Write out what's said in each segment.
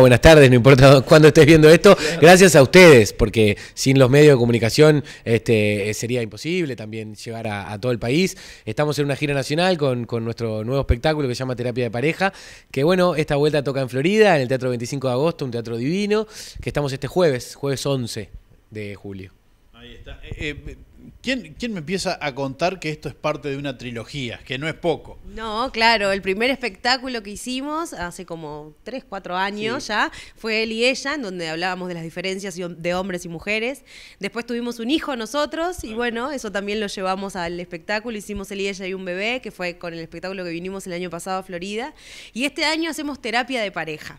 buenas tardes, no importa cuándo estés viendo esto. Gracias a ustedes, porque sin los medios de comunicación este, sería imposible también llegar a, todo el país. Estamos en una gira nacional con, nuestro nuevo espectáculo que se llama Terapia de Pareja, que bueno, esta vuelta toca en Florida, en el Teatro 25 de Agosto, un teatro divino, que estamos este jueves, jueves 11 de julio. Ahí eh, eh, ¿Quién, me empieza a contar que esto es parte de una trilogía? Que no es poco. No, claro. El primer espectáculo que hicimos hace como 3, 4 años ya fue él y ella, en donde hablábamos de las diferencias de hombres y mujeres. Después tuvimos un hijo nosotros y bueno, eso también lo llevamos al espectáculo. Hicimos él y ella y un bebé, que fue con el espectáculo que vinimos el año pasado a Florida. Y este año hacemos terapia de pareja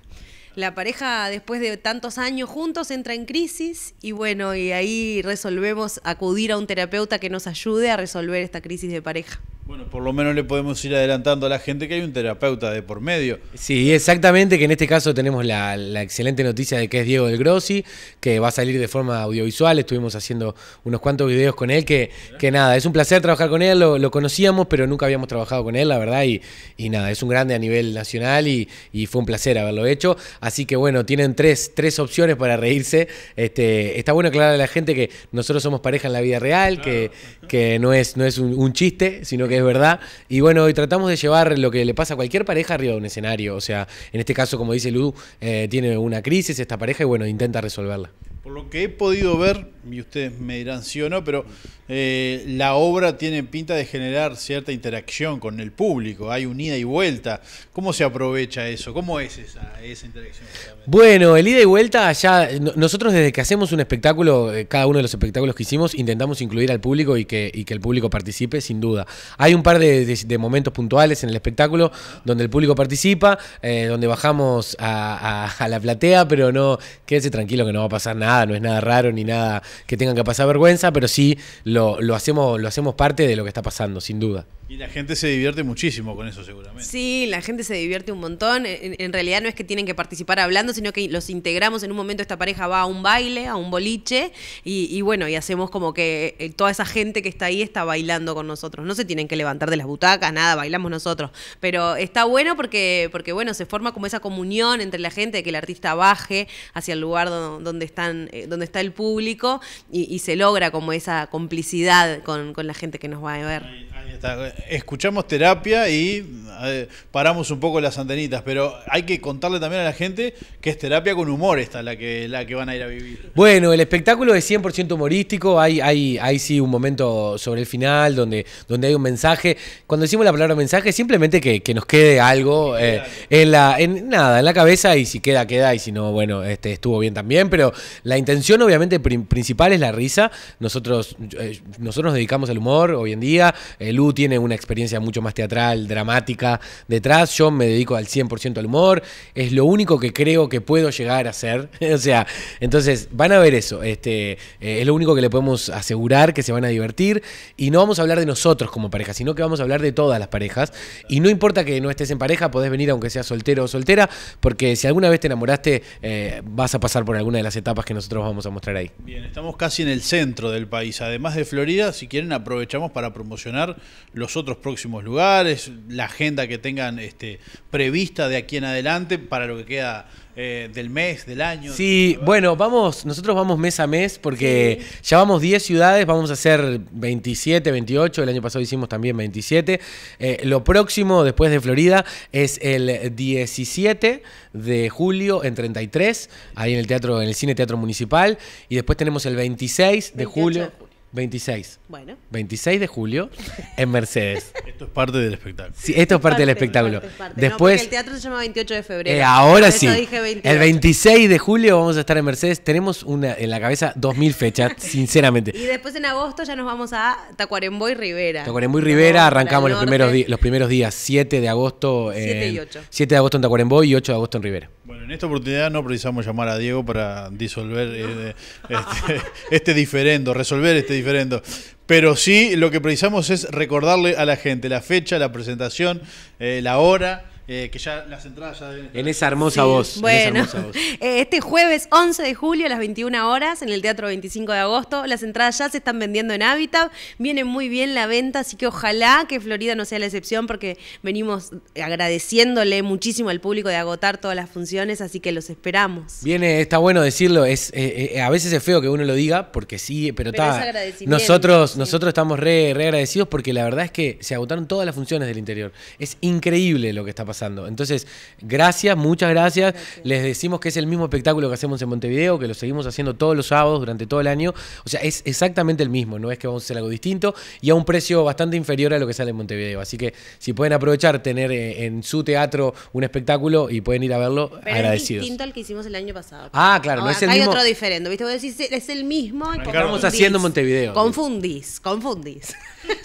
la pareja después de tantos años juntos entra en crisis y bueno, y ahí resolvemos acudir a un terapeuta que nos ayude a resolver esta crisis de pareja. Bueno, por lo menos le podemos ir adelantando a la gente que hay un terapeuta de por medio. Sí, exactamente, que en este caso tenemos la, excelente noticia de que es Diego del Grossi, que va a salir de forma audiovisual, estuvimos haciendo unos cuantos videos con él, que, que nada, es un placer trabajar con él, lo, conocíamos, pero nunca habíamos trabajado con él, la verdad, y, y nada, es un grande a nivel nacional y, fue un placer haberlo hecho. Así que bueno, tienen tres, opciones para reírse. Este, está bueno aclarar a la gente que nosotros somos pareja en la vida real, que, que no es, no es un chiste, sino que que es verdad. Y bueno, hoy tratamos de llevar lo que le pasa a cualquier pareja arriba de un escenario. O sea, en este caso, como dice Lu, eh, tiene una crisis esta pareja y bueno, intenta resolverla. Por lo que he podido ver, y ustedes me dirán sí o no, pero eh, la obra tiene pinta de generar cierta interacción con el público, hay un ida y vuelta. ¿Cómo se aprovecha eso? ¿Cómo es esa, esa interacción? Bueno, el ida y vuelta ya, nosotros desde que hacemos un espectáculo, eh, cada uno de los espectáculos que hicimos, intentamos incluir al público y que, el público participe, sin duda. Hay un par de, momentos puntuales en el espectáculo donde el público participa, eh, donde bajamos a, la platea, pero no, quédese tranquilo que no va a pasar nada no es nada raro ni nada que tengan que pasar vergüenza, pero sí lo, lo hacemos, lo hacemos parte de lo que está pasando, sin duda. Y la gente se divierte muchísimo con eso, seguramente. Sí, la gente se divierte un montón. En, realidad no es que tienen que participar hablando, sino que los integramos. En un momento esta pareja va a un baile, a un boliche, y, bueno, y hacemos como que eh, toda esa gente que está ahí está bailando con nosotros. No se tienen que levantar de las butacas, nada, bailamos nosotros. Pero está bueno porque, porque bueno, se forma como esa comunión entre la gente, que el artista baje hacia el lugar donde, están, eh, donde está el público y, se logra como esa complicidad con, la gente que nos va a ver. ahí está escuchamos terapia y eh, paramos un poco las antenitas, pero hay que contarle también a la gente que es terapia con humor esta la que, la que van a ir a vivir. Bueno, el espectáculo es 100% humorístico, hay, hay, hay sí un momento sobre el final donde, donde hay un mensaje. Cuando decimos la palabra mensaje, simplemente que, nos quede algo eh, en la en nada, en la cabeza y si queda, queda y si no, bueno, este estuvo bien también, pero la intención obviamente principal es la risa. Nosotros, eh, nosotros nos dedicamos al humor hoy en día, Lu tiene una experiencia mucho más teatral, dramática detrás. Yo me dedico al 100% al humor, es lo único que creo que puedo llegar a hacer. o sea, entonces van a ver eso. Este, eh, es lo único que le podemos asegurar que se van a divertir. Y no vamos a hablar de nosotros como pareja, sino que vamos a hablar de todas las parejas. Y no importa que no estés en pareja, podés venir aunque seas soltero o soltera, porque si alguna vez te enamoraste, eh, vas a pasar por alguna de las etapas que nosotros vamos a mostrar ahí. Bien, estamos casi en el centro del país. Además de Florida, si quieren aprovechamos para promocionar los otros próximos lugares, la agenda que tengan este, prevista de aquí en adelante para lo que queda eh, del mes, del año. Sí, bueno, vamos, nosotros vamos mes a mes porque ya vamos 10 ciudades, vamos a hacer 27, 28, el año pasado hicimos también 27. Eh, lo próximo después de Florida es el 17 de julio en 33, ahí en el teatro, en el Cine Teatro Municipal, y después tenemos el 26 de julio. 26. Bueno. 26 de julio en Mercedes. esto es parte del espectáculo. Sí, esto es parte, del espectáculo. Después, el teatro se llama 28 de febrero. Eh, ahora sí. Dije 28. El 26 de julio vamos a estar en Mercedes. Tenemos una en la cabeza 2000 fechas, sinceramente. y después en agosto ya nos vamos a Tacuarembó y Rivera. Tacuarembó y Rivera, arrancamos los primeros, los primeros días, 7 de agosto. En, 7 7 de agosto en Tacuarembó y 8 de agosto en Rivera. Bueno, en esta oportunidad no precisamos llamar a Diego para disolver eh, este, este, diferendo, resolver este diferendo. Pero sí, lo que precisamos es recordarle a la gente la fecha, la presentación, eh, la hora eh, que ya las entradas ya En esa hermosa voz. Bueno, eh, este jueves 11 de julio a las 21 horas en el Teatro 25 de Agosto. Las entradas ya se están vendiendo en Habitat. Viene muy bien la venta, así que ojalá que Florida no sea la excepción porque venimos agradeciéndole muchísimo al público de agotar todas las funciones, así que los esperamos. Viene, está bueno decirlo. Es, eh, a veces es feo que uno lo diga porque sí, pero, está. nosotros, nosotros estamos re, re agradecidos porque la verdad es que se agotaron todas las funciones del interior. Es increíble lo que está pasando entonces, gracias, muchas gracias. Les decimos que es el mismo espectáculo que hacemos en Montevideo, que lo seguimos haciendo todos los sábados durante todo el año. O sea, es exactamente el mismo, no es que vamos a hacer algo distinto y a un precio bastante inferior a lo que sale en Montevideo. Así que si pueden aprovechar tener eh, en su teatro un espectáculo y pueden ir a verlo, agradecido. Es distinto al que hicimos el año pasado. Ah, claro, no es el mismo. Hay otro diferente, ¿viste? Vos decís, es el mismo. Y estamos haciendo en Montevideo. Confundís, confundís.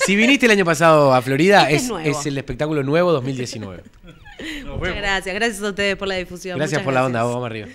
Si viniste el año pasado a Florida, este es el espectáculo nuevo 2019. gracias, gracias a ustedes por la difusión. Gracias por la onda, vamos arriba.